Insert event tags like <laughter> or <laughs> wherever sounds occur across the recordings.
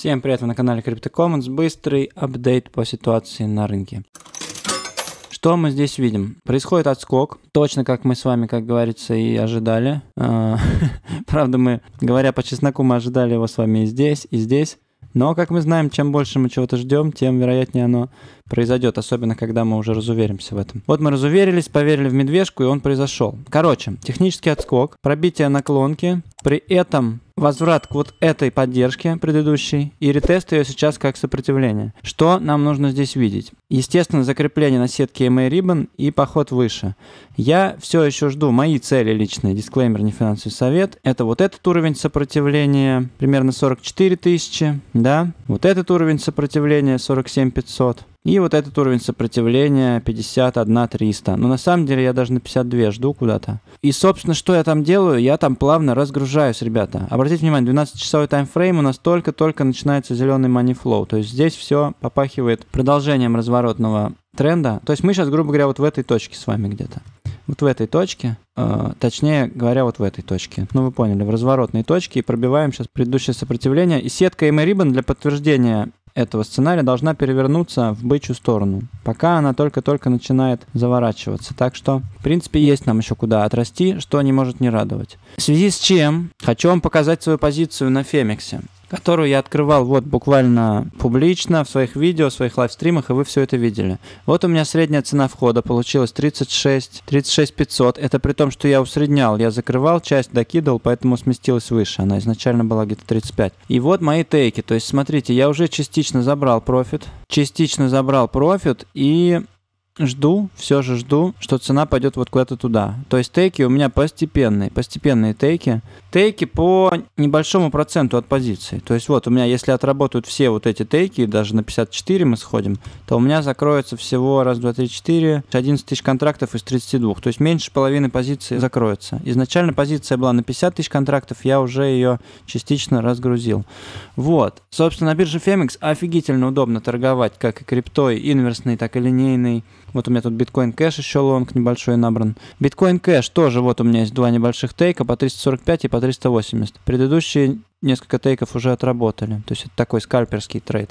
Всем привет, вы на канале CryptoCommons. Быстрый апдейт по ситуации на рынке. Что мы здесь видим? Происходит отскок, точно как мы с вами, как говорится, и ожидали. А, <laughs> правда, мы, говоря по чесноку, мы ожидали его с вами и здесь, и здесь. Но, как мы знаем, чем больше мы чего-то ждем, тем вероятнее оно произойдет, особенно когда мы уже разуверимся в этом. Вот мы разуверились, поверили в медвежку, и он произошел. Короче, технический отскок, пробитие наклонки, при этом возврат к вот этой поддержке предыдущей и ретест ее сейчас как сопротивление. Что нам нужно здесь видеть? Естественно, закрепление на сетке MA Ribbon и поход выше. Я все еще жду мои цели личные, дисклеймер, не финансовый совет. Это вот этот уровень сопротивления, примерно 44 тысячи, да? Вот этот уровень сопротивления 47 500. И вот этот уровень сопротивления 51 300. Но на самом деле я даже на 52 жду куда-то. И, собственно, что я там делаю? Я там плавно разгружаюсь, ребята. Обратите обратите внимание, 12-часовой таймфрейм у нас только-только начинается зеленый money flow. То есть здесь все попахивает продолжением разворотного тренда. То есть мы сейчас, грубо говоря, вот в этой точке с вами где-то. Вот в этой точке, э, точнее говоря, вот в этой точке. Ну, вы поняли, в разворотной точке и пробиваем сейчас предыдущее сопротивление. И сетка Эмма Риббон для подтверждения этого сценария должна перевернуться в бычью сторону, пока она только-только начинает заворачиваться. Так что, в принципе, есть нам еще куда отрасти, что не может не радовать. В связи с чем хочу вам показать свою позицию на Фемиксе которую я открывал вот буквально публично в своих видео, в своих лайвстримах, и вы все это видели. Вот у меня средняя цена входа получилась 36, 36 500. Это при том, что я усреднял, я закрывал часть, докидывал, поэтому сместилась выше. Она изначально была где-то 35. И вот мои тейки. То есть, смотрите, я уже частично забрал профит, частично забрал профит и жду, все же жду, что цена пойдет вот куда-то туда. То есть тейки у меня постепенные, постепенные тейки. Тейки по небольшому проценту от позиции. То есть вот у меня, если отработают все вот эти тейки, даже на 54 мы сходим, то у меня закроется всего раз, два, три, четыре, 11 тысяч контрактов из 32. То есть меньше половины позиции закроется. Изначально позиция была на 50 тысяч контрактов, я уже ее частично разгрузил. Вот. Собственно, на бирже Фемикс офигительно удобно торговать как и криптой, инверсный, так и линейный вот у меня тут биткоин кэш еще лонг небольшой набран. Биткоин кэш тоже вот у меня есть два небольших тейка по 345 и по 380. Предыдущие несколько тейков уже отработали. То есть это такой скальперский трейд.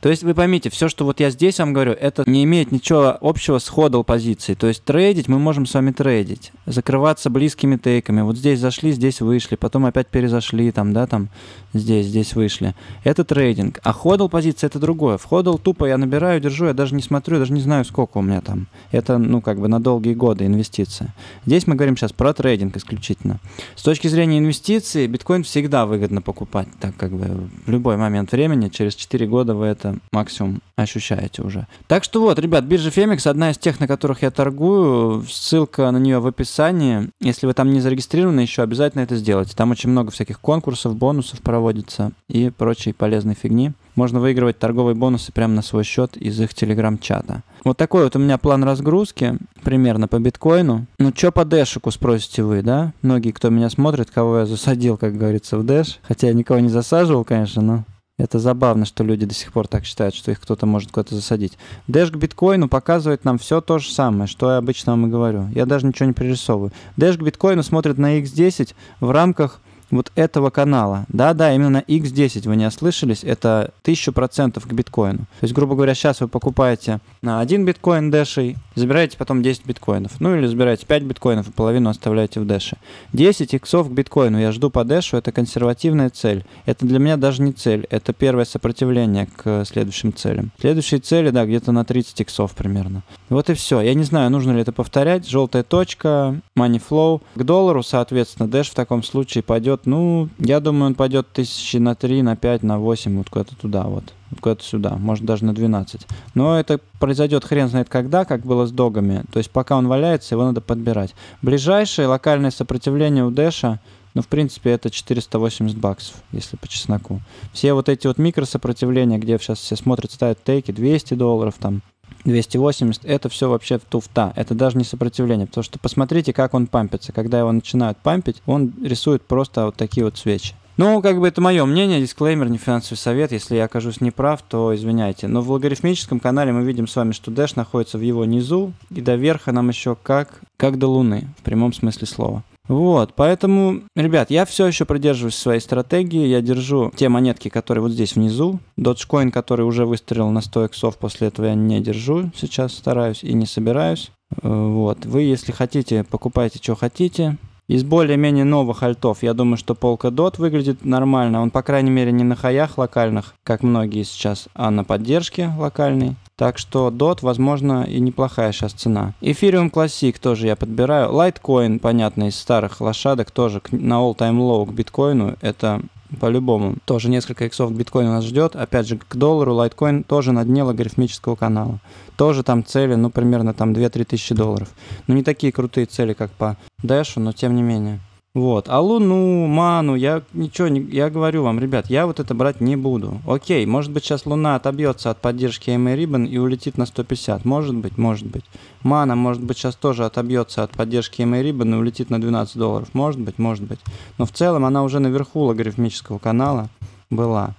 То есть вы поймите, все, что вот я здесь вам говорю, это не имеет ничего общего с ходл позиции. То есть трейдить мы можем с вами трейдить, закрываться близкими тейками. Вот здесь зашли, здесь вышли, потом опять перезашли, там, да, там, здесь, здесь вышли. Это трейдинг. А ходл позиция это другое. В ходл тупо я набираю, держу, я даже не смотрю, даже не знаю, сколько у меня там. Это, ну, как бы на долгие годы инвестиция. Здесь мы говорим сейчас про трейдинг исключительно. С точки зрения инвестиций, биткоин всегда выгодно покупать, так как бы в любой момент времени, через 4 года вы это максимум ощущаете уже. Так что вот, ребят, биржа Фемикс одна из тех, на которых я торгую. Ссылка на нее в описании. Если вы там не зарегистрированы еще, обязательно это сделайте. Там очень много всяких конкурсов, бонусов проводится и прочей полезной фигни можно выигрывать торговые бонусы прямо на свой счет из их телеграм-чата. Вот такой вот у меня план разгрузки, примерно по биткоину. Ну, что по дэшику, спросите вы, да? Многие, кто меня смотрит, кого я засадил, как говорится, в дэш. Хотя я никого не засаживал, конечно, но это забавно, что люди до сих пор так считают, что их кто-то может куда-то засадить. Дэш к биткоину показывает нам все то же самое, что я обычно вам и говорю. Я даже ничего не пририсовываю. Дэш к биткоину смотрит на X10 в рамках вот этого канала. Да-да, именно X10, вы не ослышались, это 1000% к биткоину. То есть, грубо говоря, сейчас вы покупаете на один биткоин дэшей, забираете потом 10 биткоинов. Ну или забираете 5 биткоинов и половину оставляете в дэше. 10 иксов к биткоину я жду по дэшу, это консервативная цель. Это для меня даже не цель, это первое сопротивление к э, следующим целям. Следующие цели, да, где-то на 30 иксов примерно. Вот и все. Я не знаю, нужно ли это повторять. Желтая точка, money flow. К доллару, соответственно, дэш в таком случае пойдет, ну, я думаю, он пойдет тысячи на 3, на 5, на 8, вот куда-то туда вот куда-то сюда, может даже на 12. Но это произойдет хрен знает когда, как было с догами. То есть пока он валяется, его надо подбирать. Ближайшее локальное сопротивление у Дэша, ну, в принципе, это 480 баксов, если по чесноку. Все вот эти вот микросопротивления, где сейчас все смотрят, ставят тейки, 200 долларов там, 280, это все вообще туфта. Это даже не сопротивление, потому что посмотрите, как он пампится. Когда его начинают пампить, он рисует просто вот такие вот свечи. Ну, как бы это мое мнение, дисклеймер, не финансовый совет. Если я окажусь неправ, то извиняйте. Но в логарифмическом канале мы видим с вами, что dash находится в его низу, и до верха нам еще как, как до луны, в прямом смысле слова. Вот, поэтому, ребят, я все еще придерживаюсь своей стратегии. Я держу те монетки, которые вот здесь внизу. Dogecoin, который уже выстрелил на 100 иксов, после этого я не держу. Сейчас стараюсь и не собираюсь. Э, вот, вы, если хотите, покупайте, что хотите. Из более-менее новых альтов, я думаю, что полка Дот выглядит нормально. Он, по крайней мере, не на хаях локальных, как многие сейчас, а на поддержке локальной. Так что DOT, возможно, и неплохая сейчас цена. Ethereum Classic тоже я подбираю. Litecoin, понятно, из старых лошадок тоже на all-time low к биткоину. Это по-любому. Тоже несколько иксов биткоин нас ждет. Опять же, к доллару лайткоин тоже на дне логарифмического канала. Тоже там цели, ну, примерно там 2-3 тысячи долларов. Но ну, не такие крутые цели, как по Дэшу, но тем не менее. Вот. А Луну, Ману, я ничего, не, я говорю вам, ребят, я вот это брать не буду. Окей, может быть сейчас Луна отобьется от поддержки Эми Ribbon и улетит на 150. Может быть, может быть. Мана, может быть, сейчас тоже отобьется от поддержки Эми Ribbon и улетит на 12 долларов. Может быть, может быть. Но в целом она уже наверху логарифмического канала была.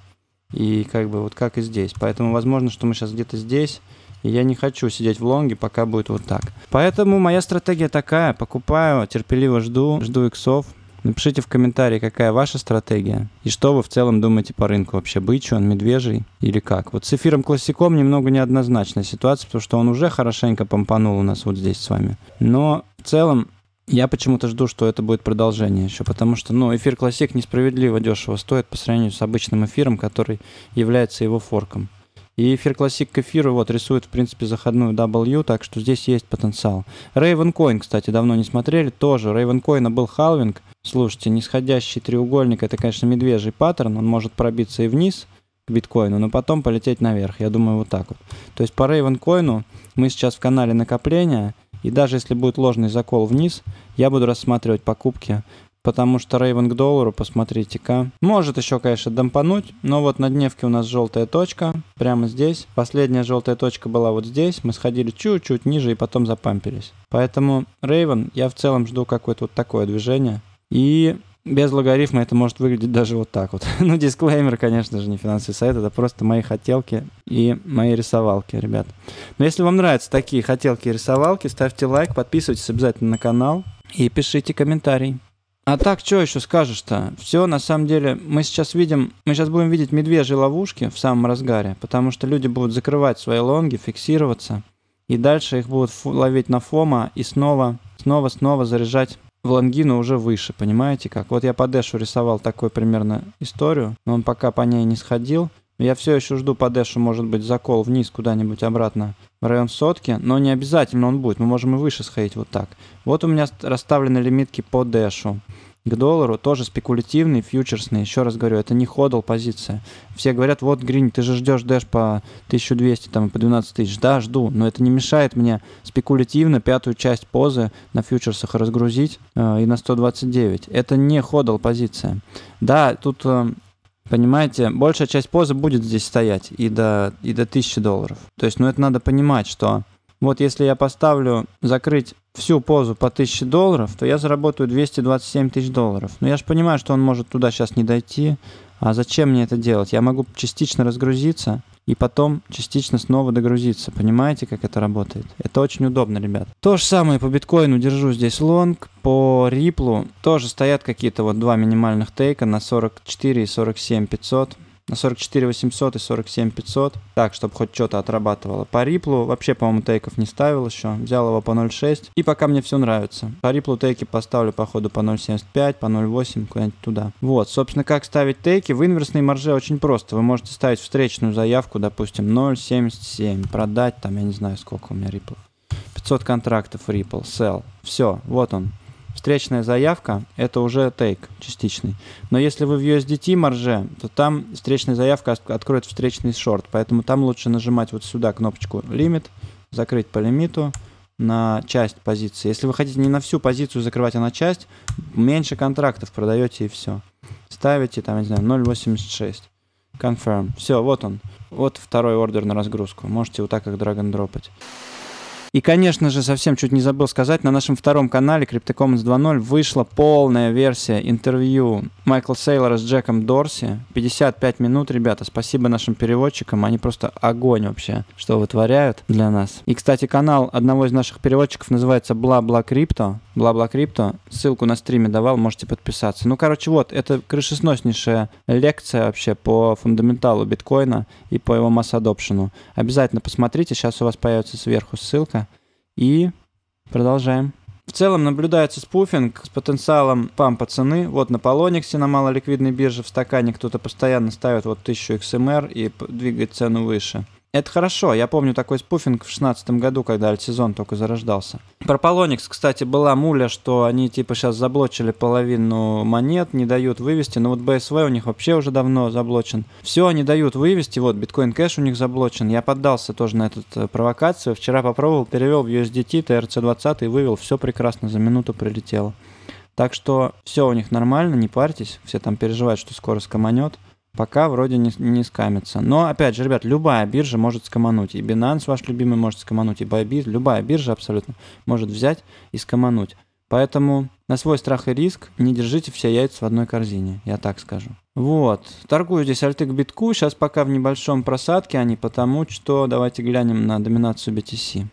И как бы вот как и здесь. Поэтому возможно, что мы сейчас где-то здесь и я не хочу сидеть в лонге, пока будет вот так. Поэтому моя стратегия такая. Покупаю, терпеливо жду, жду иксов. Напишите в комментарии, какая ваша стратегия и что вы в целом думаете по рынку вообще, бычий он, медвежий или как. Вот с эфиром классиком немного неоднозначная ситуация, потому что он уже хорошенько помпанул у нас вот здесь с вами. Но в целом я почему-то жду, что это будет продолжение еще, потому что, ну, эфир классик несправедливо дешево стоит по сравнению с обычным эфиром, который является его форком. И эфир классик к эфиру вот рисует, в принципе, заходную W, так что здесь есть потенциал. Raven Coin, кстати, давно не смотрели, тоже. Raven Coin был халвинг. Слушайте, нисходящий треугольник, это, конечно, медвежий паттерн, он может пробиться и вниз к биткоину, но потом полететь наверх. Я думаю, вот так вот. То есть по Raven Coin мы сейчас в канале накопления, и даже если будет ложный закол вниз, я буду рассматривать покупки Потому что Рейвен к доллару, посмотрите-ка. Может еще, конечно, дампануть, но вот на дневке у нас желтая точка, прямо здесь. Последняя желтая точка была вот здесь. Мы сходили чуть-чуть ниже и потом запампились. Поэтому Рейвен я в целом жду какое-то вот такое движение. И без логарифма это может выглядеть даже вот так вот. <laughs> ну, дисклеймер, конечно же, не финансовый совет, это просто мои хотелки и мои рисовалки, ребят. Но если вам нравятся такие хотелки и рисовалки, ставьте лайк, подписывайтесь обязательно на канал и пишите комментарий. А так, что еще скажешь-то? Все, на самом деле, мы сейчас видим, мы сейчас будем видеть медвежьи ловушки в самом разгаре, потому что люди будут закрывать свои лонги, фиксироваться, и дальше их будут ловить на фома и снова, снова, снова заряжать в лонгину уже выше, понимаете как? Вот я по Дэшу рисовал такую примерно историю, но он пока по ней не сходил. Я все еще жду по дэшу, может быть, закол вниз куда-нибудь обратно в район сотки, но не обязательно он будет, мы можем и выше сходить вот так. Вот у меня расставлены лимитки по дэшу. К доллару тоже спекулятивный, фьючерсный, еще раз говорю, это не ходл позиция. Все говорят, вот, Грин, ты же ждешь дэш по 1200, там, по 12 тысяч. Да, жду, но это не мешает мне спекулятивно пятую часть позы на фьючерсах разгрузить э, и на 129. Это не ходл позиция. Да, тут э, Понимаете, большая часть позы будет здесь стоять и до, и до 1000 долларов. То есть, ну это надо понимать, что вот если я поставлю закрыть всю позу по 1000 долларов, то я заработаю 227 тысяч долларов. Но я же понимаю, что он может туда сейчас не дойти. А зачем мне это делать? Я могу частично разгрузиться, и потом частично снова догрузиться. Понимаете, как это работает? Это очень удобно, ребят. То же самое по биткоину держу здесь лонг, по риплу тоже стоят какие-то вот два минимальных тейка на 44 и 47 500 на 44 800 и 47 500. Так, чтобы хоть что-то отрабатывало. По риплу вообще, по-моему, тейков не ставил еще. Взял его по 0.6. И пока мне все нравится. По риплу тейки поставлю, походу, по 0.75, по 0.8, куда-нибудь туда. Вот, собственно, как ставить тейки. В инверсной марже очень просто. Вы можете ставить встречную заявку, допустим, 0.77. Продать там, я не знаю, сколько у меня риплов. 500 контрактов Ripple, sell. Все, вот он, встречная заявка – это уже тейк частичный. Но если вы в USDT марже, то там встречная заявка откроет встречный шорт, поэтому там лучше нажимать вот сюда кнопочку «Лимит», закрыть по лимиту на часть позиции. Если вы хотите не на всю позицию закрывать, а на часть, меньше контрактов продаете и все. Ставите там, не знаю, 0.86. Confirm. Все, вот он. Вот второй ордер на разгрузку. Можете вот так как драг н дропать. И, конечно же, совсем чуть не забыл сказать, на нашем втором канале Cryptocommons 2.0 вышла полная версия интервью Майкла Сейлора с Джеком Дорси. 55 минут, ребята. Спасибо нашим переводчикам. Они просто огонь вообще, что вытворяют для нас. И, кстати, канал одного из наших переводчиков называется Бла-Бла Крипто. Бла-Бла Крипто. Ссылку на стриме давал, можете подписаться. Ну, короче, вот, это крышесноснейшая лекция вообще по фундаменталу биткоина и по его масс-адопшену. Обязательно посмотрите, сейчас у вас появится сверху ссылка. И продолжаем. В целом наблюдается спуфинг с потенциалом пам, пацаны. Вот на Полониксе на малоликвидной бирже в стакане кто-то постоянно ставит вот 1000 XMR эм и двигает цену выше. Это хорошо, я помню такой спуфинг в 16 году, когда сезон только зарождался. Про Полоникс, кстати, была муля, что они типа сейчас заблочили половину монет, не дают вывести, но ну, вот BSV у них вообще уже давно заблочен. Все, они дают вывести, вот биткоин кэш у них заблочен. Я поддался тоже на эту э, провокацию, вчера попробовал, перевел в USDT, TRC20 и вывел, все прекрасно, за минуту прилетело. Так что все у них нормально, не парьтесь, все там переживают, что скоро скоманет. Пока вроде не, не скамится. Но, опять же, ребят, любая биржа может скомануть. И Binance ваш любимый может скомануть, и Bybit, любая биржа абсолютно может взять и скомануть. Поэтому на свой страх и риск не держите все яйца в одной корзине, я так скажу. Вот, торгую здесь альты к битку, сейчас пока в небольшом просадке они, а потому что давайте глянем на доминацию BTC.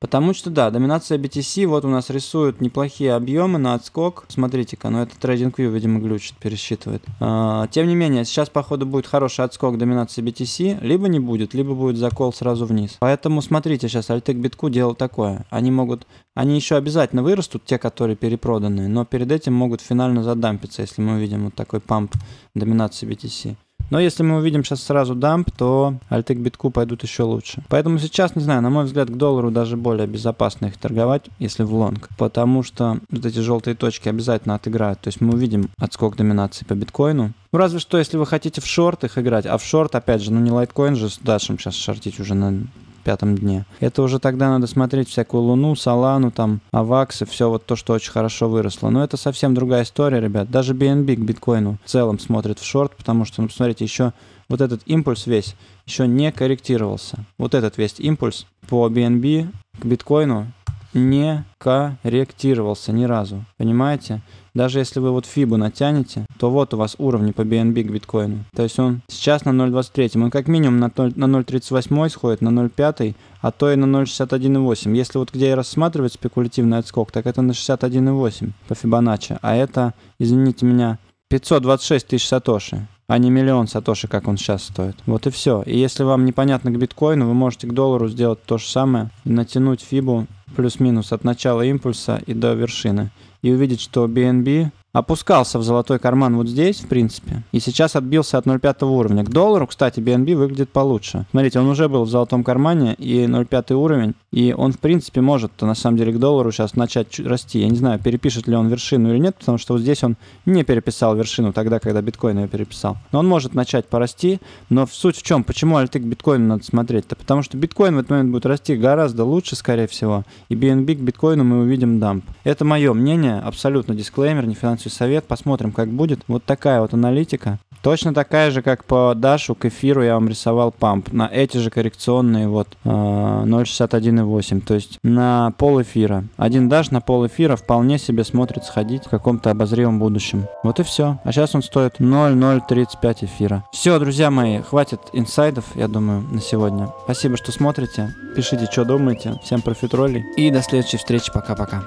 Потому что, да, доминация BTC, вот у нас рисуют неплохие объемы на отскок. Смотрите-ка, но ну, это TradingView, видимо, глючит, пересчитывает. А, тем не менее, сейчас, походу, будет хороший отскок доминации BTC, либо не будет, либо будет закол сразу вниз. Поэтому смотрите сейчас, Альтек Битку делал такое. Они могут, они еще обязательно вырастут, те, которые перепроданы, но перед этим могут финально задампиться, если мы увидим вот такой памп доминации BTC. Но если мы увидим сейчас сразу дамп, то альты к битку пойдут еще лучше. Поэтому сейчас, не знаю, на мой взгляд, к доллару даже более безопасно их торговать, если в лонг. Потому что вот эти желтые точки обязательно отыграют. То есть мы увидим отскок доминации по биткоину. Ну, разве что, если вы хотите в шорт их играть. А в шорт, опять же, ну не лайткоин же с Дашем сейчас шортить уже на пятом дне. Это уже тогда надо смотреть всякую Луну, Солану, там, Аваксы, все вот то, что очень хорошо выросло. Но это совсем другая история, ребят. Даже BNB к биткоину в целом смотрит в шорт, потому что, ну, посмотрите, еще вот этот импульс весь еще не корректировался. Вот этот весь импульс по BNB к биткоину не корректировался ни разу. Понимаете? Даже если вы вот фибу натянете, то вот у вас уровни по BNB к биткоину. То есть он сейчас на 0.23, он как минимум на 0.38 сходит, на 0.5, а то и на 0.61.8. Если вот где и рассматривать спекулятивный отскок, так это на 61.8 по Фибоначчи, а это, извините меня, 526 тысяч сатоши а не миллион сатоши, как он сейчас стоит. Вот и все. И если вам непонятно к биткоину, вы можете к доллару сделать то же самое, натянуть фибу плюс-минус от начала импульса и до вершины. И увидеть, что BNB опускался в золотой карман вот здесь, в принципе, и сейчас отбился от 0,5 уровня. К доллару, кстати, BNB выглядит получше. Смотрите, он уже был в золотом кармане и 0,5 уровень, и он, в принципе, может, на самом деле, к доллару сейчас начать расти. Я не знаю, перепишет ли он вершину или нет, потому что вот здесь он не переписал вершину тогда, когда биткоин ее переписал. Но он может начать порасти, но в суть в чем, почему альты к биткоину надо смотреть-то? Потому что биткоин в этот момент будет расти гораздо лучше, скорее всего, и BNB к биткоину мы увидим дамп. Это мое мнение, абсолютно дисклеймер, не финансовый следующий совет, посмотрим, как будет. Вот такая вот аналитика. Точно такая же, как по Дашу к эфиру я вам рисовал памп. На эти же коррекционные вот 0.61.8. Э, то есть на пол эфира. Один Даш на пол эфира вполне себе смотрит сходить в каком-то обозримом будущем. Вот и все. А сейчас он стоит 0.035 эфира. Все, друзья мои, хватит инсайдов, я думаю, на сегодня. Спасибо, что смотрите. Пишите, что думаете. Всем профитролей. И до следующей встречи. Пока-пока.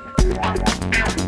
Thank you